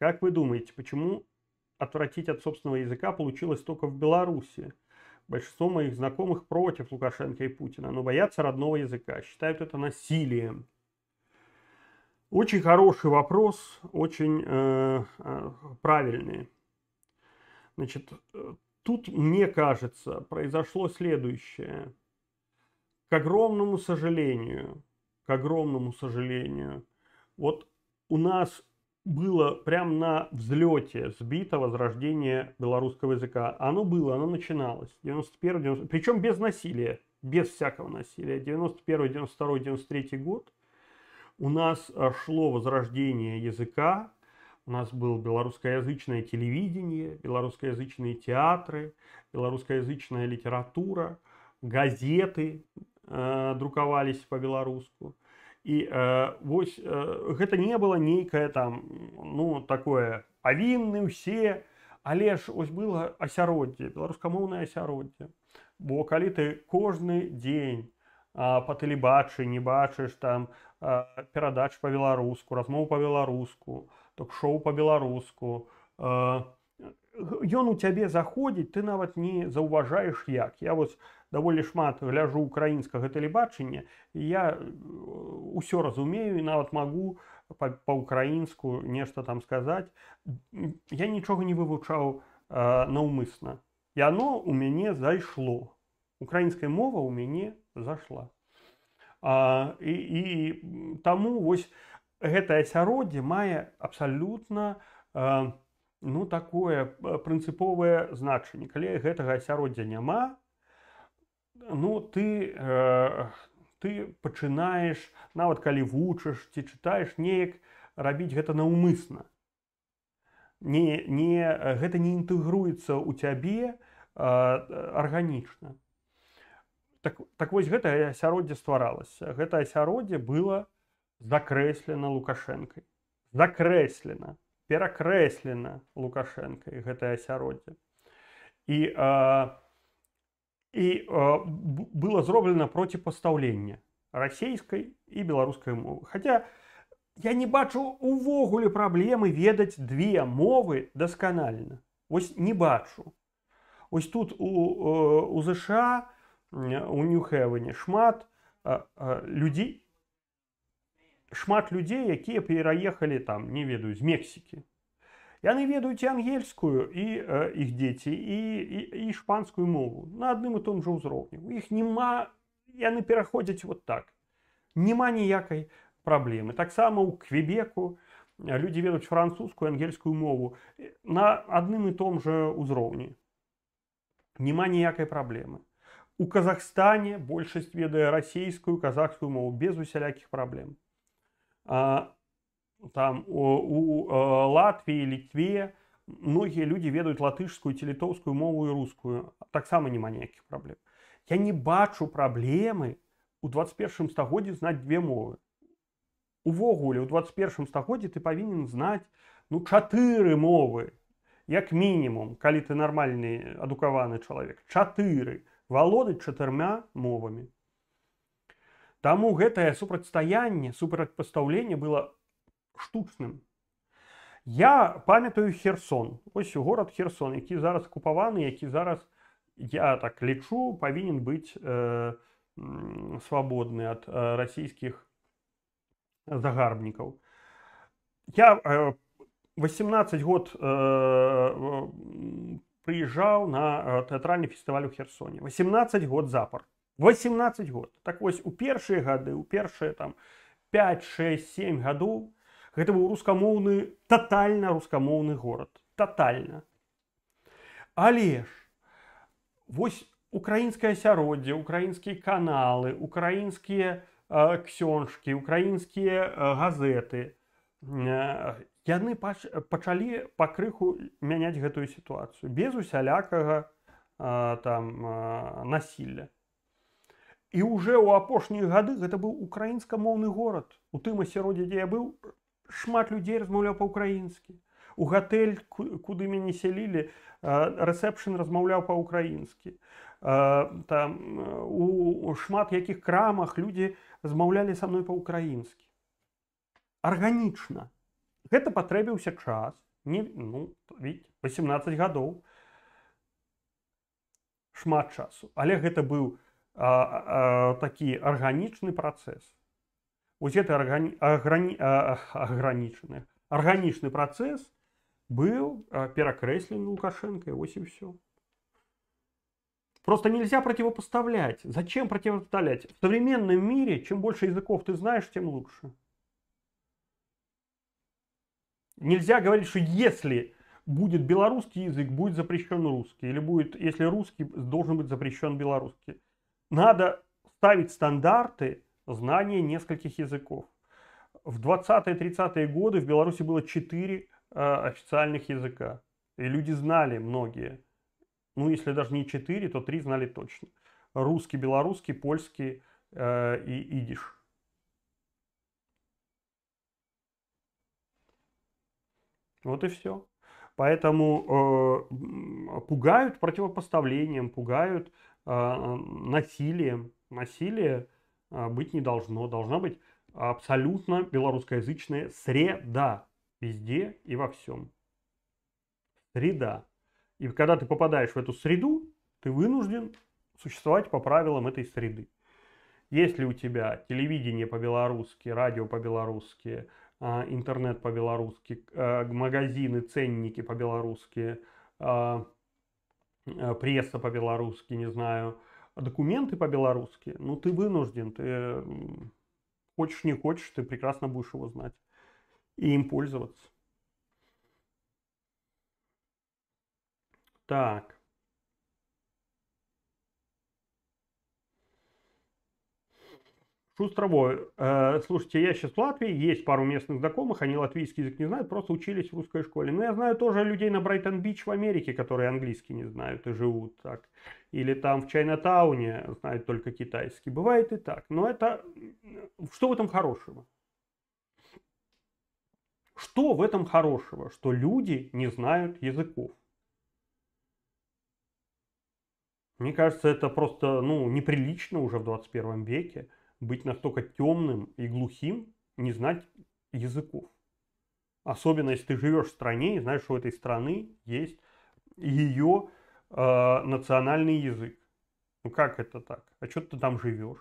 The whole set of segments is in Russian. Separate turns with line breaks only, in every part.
Как вы думаете, почему отвратить от собственного языка получилось только в Беларуси? Большинство моих знакомых против Лукашенко и Путина, но боятся родного языка, считают это насилием. Очень хороший вопрос, очень э, э правильный. Значит, э, тут, мне кажется, произошло следующее. К огромному сожалению, к огромному сожалению, вот у нас было прям на взлете сбито возрождение белорусского языка. Оно было, оно начиналось. 91 90... Причем без насилия, без всякого насилия. 91 92 93 год у нас э, шло возрождение языка, у нас было белорусскоязычное телевидение, белорусскоязычные театры, белорусскоязычная литература, газеты э, друковались по белоруску і э, вось э, гэта не было нейкае там ну такое а вінны ўсе але ж ось было асяроддзе беларускамоўнае асяроддзе бо калі ты кожны дзень а, па не бачыш там а, перадач па-беларуску размоў па-беларуску ток-шоу па-беларуску э, ён у цябе заходзіць ты нават не заўважаеш як я вот даволі шмат ляжу украінскага тэлебачання я ўсё э, разумею і нават магу па-украінску па нешта там сказаць я нічога не вывучаў э, наўмысна яно у мяне зайшло украинская мова у мяне зашла а, і, і таму вось гэтае асяроддзе мае абсалютна у э, ну такое э, прынцыповае значэнне калі гэтага асяроддзя няма ну ты э, ты пачынаеш нават калі вучыш ці чытаеш неяк рабіць гэта наўмысна не не гэта не інтэгруецца ў цябе э, арганічна так так вось гэтае асяроддзе стваралася гэта асяроддзе было закрэслена лукашэнкай закрэслена перакрэслена лукашенко гэтае асяроддзе і а, і а, было зроблена проціпастаўленне расійскай і беларускай мовы хаця я не бачу увогуле праблемы ведаць две мовы дасканальна ось не бачу ось тут у, у ЗША у нюхэване шмат а, а, людзей шмат людей, якія пераехалі там не ведаю з Мексікі яны ведаюць ангельскую і э, іх дзеці і, і, і мову на адным і том жа ўзроўні у іх няма яны пераходзяць вот так няма ніякай праблемы таксама у квебеку людзі ведаюць французскую ангельскую мову на адным і том жа ўзроўні няма ніякай праблемы у Казахстане большасць ведае расійскую казахскую мову без усялякіх праблем а, там у э, Латвии, Литве многие люди ведаюць латышскую ці літоўскую мову і рускую таксама няма ніякіх праблем я не бачу проблемы у 21 стагоддзі знать две мовы У увогуле у 21 стагоддзі ты павінен знать ну четыре мовы як минимум, калі ты нормальный, адукованный человек, четыре. валодаць четырьмя мовами. Таму гэтае супрацьстаянне супрацьпастаўленне было штучным. Я памятаю Херсон ось горад Херсон, які зараз акупаваны, які зараз я так лічу павінен быць э, свабодны ад э, расійскіх загарбнікаў. Я э, 18 год э, прыязджаў на э, тэатральны фестываль у Херсоне. 18 год запар 18 год так вось у першыя гады у першыя там 5 6 7 гадоў гэта быў рускамоўны тотально рускамоўны город, тотально. але ж вось украінскае асяроддзе украінскія каналы украінскія э, ксёнжкі украінскія э, газеты э, яны пач, пачалі пакрыху мяняць гэтую сітуацыю без усялякага э, там э, насілля і уже ў апошнія гады гэта быў украінскамоўны горад у тым асяроддзе дзе я быў шмат людзей размаўляў па-украінскі у гатэль куды мяне сялілі рэсепшн размаўляў па-украінскі там у шмат якіх крамах людзі размаўлялі са мной па-украінскі арганічна гэта патрэбіўся час не ну, 18 гадоў шмат часу але гэта быў у а, а, такі арганічны працэс вот это органи, аграни, а, агранічны арганічны працэс был а, перакрэслен лукашенко ось і все Просто нельзя противопоставлять. Зачем противопоставлять? В современном мире, чем больше языков ты знаешь, тем лучше. Нельзя говорить, что если будет белорусский язык, будет запрещен русский. Или будет, если русский, должен быть запрещен белорусский надо ставить стандарты знания нескольких языков. В 20-30-е годы в Беларуси было 4 э, а, официальных языка. И люди знали многие. Ну, если даже не 4, то 3 знали точно. Русский, белорусский, польский э, и идиш. Вот и все. Поэтому э, пугают противопоставлением, пугают а, насилием. Насилие а, быть не должно. Должна быть абсолютно белорусскоязычная среда везде и во всем. Среда. И когда ты попадаешь в эту среду, ты вынужден существовать по правилам этой среды. Если у тебя телевидение по-белорусски, радио по-белорусски, а, интернет по-белорусски, магазины, ценники по-белорусски, Э, пресса по-белорусски, не знаю, документы по-белорусски, ну ты вынужден, ты хочешь не хочешь, ты прекрасно будешь его знать и им пользоваться. Так. Шустрово, э, слушайте, я сейчас в Латвии, есть пару местных знакомых, они латвийский язык не знают, просто учились в русской школе. Но я знаю тоже людей на Брайтон-Бич в Америке, которые английский не знают и живут так. Или там в Чайнатауне знают только китайский. Бывает и так. Но это... Что в этом хорошего? Что в этом хорошего, что люди не знают языков? Мне кажется, это просто ну, неприлично уже в 21 веке быть настолько темным и глухим, не знать языков. Особенно если ты живешь в стране и знаешь, что у этой страны есть ее э, а, национальный язык. Ну как это так? А что ты там живешь?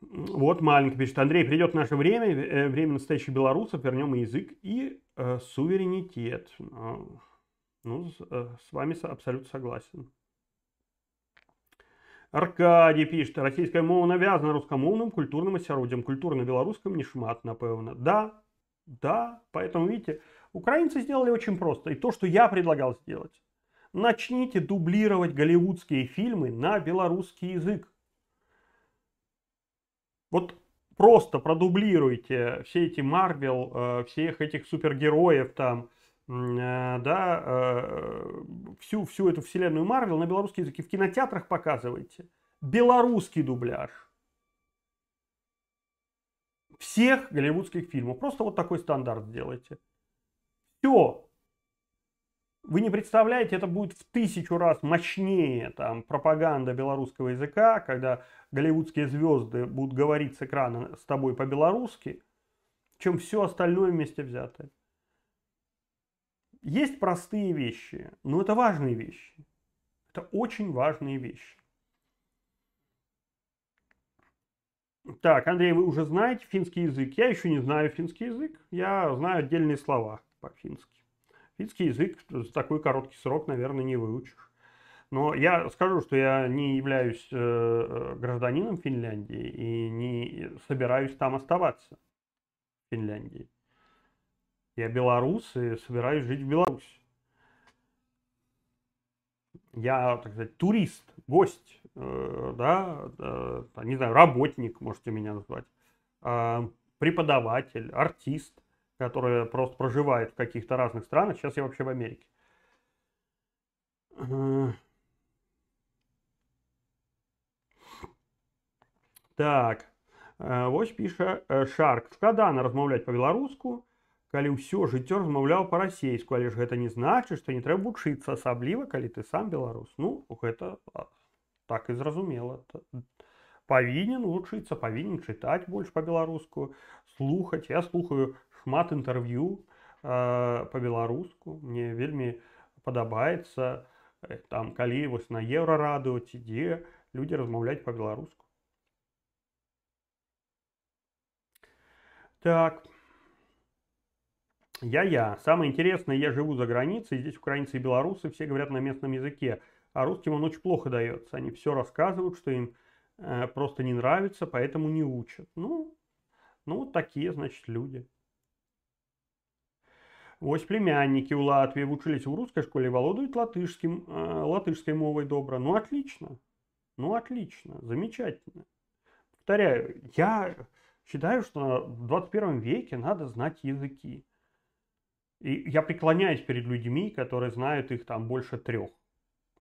Вот маленький пишет, Андрей, придет наше время, э, время настоящих белорусов, вернем язык, и э, суверенитет. А, ну, с э, вами абсолютно согласен. Аркадій пишет, российская мова навязана русскомовным культурным осяроддзям. Культурно-белорусском не шмат, напэўна. Да, да, поэтому, видите, украинцы сделали очень просто. И то, что я предлагал сделать. Начните дублировать голливудские фильмы на белорусский язык. Вот просто продублируйте все эти Марвел, э, всех этих супергероев там, Э, да, э, всю, всю эту вселенную Марвел на белорусский язык в кинотеатрах показывайте. Белорусский дубляж. Всех голливудских фильмов. Просто вот такой стандарт сделайте. Все. Вы не представляете, это будет в тысячу раз мощнее там, пропаганда белорусского языка, когда голливудские звезды будут говорить с экрана с тобой по-белорусски, чем все остальное вместе взятое. Есть простые вещи, но это важные вещи. Это очень важные вещи. Так, Андрей, вы уже знаете финский язык. Я еще не знаю финский язык. Я знаю отдельные слова по-фински. Финский язык за такой короткий срок, наверное, не выучишь. Но я скажу, что я не являюсь э, э, гражданином Финляндии и не собираюсь там оставаться в Финляндии. Я белорус и собираюсь жить в Беларуси. Я, так сказать, турист, гость, э, да, э, не знаю, работник, можете меня назвать, э, преподаватель, артист, который просто проживает в каких-то разных странах. Сейчас я вообще в Америке. Э. Так, э, вось піша э, Шарк. когда она размаўляць по беларуску калі ўсё жыццё размаўляў па-расейску але ж гэта не значыць што не трэба вучыцца асабліва калі ты сам беларус ну гэта а, так і зразумела павінен вучыцца павінен чытаць больш па-беларуску слухаць я слухаю шмат інтэрв'ю э, па-беларуску мне вельмі падабаецца э, там калі вось на еўрарадыо ці дзе людзі размаўляць па-беларуску так я-я. Самое интересное, я живу за границей, здесь украинцы и белорусы, все говорят на местном языке, а русским он очень плохо дается. Они все рассказывают, что им э, просто не нравится, поэтому не учат. Ну, ну вот такие, значит, люди. Ось племянники у Латвии учились в русской школе, володуют латышским, э, латышской мовой добра. Ну, отлично. Ну, отлично. Замечательно. Повторяю, я считаю, что в 21 веке надо знать языки. И я преклоняюсь перед людьми, которые знают их там больше трех.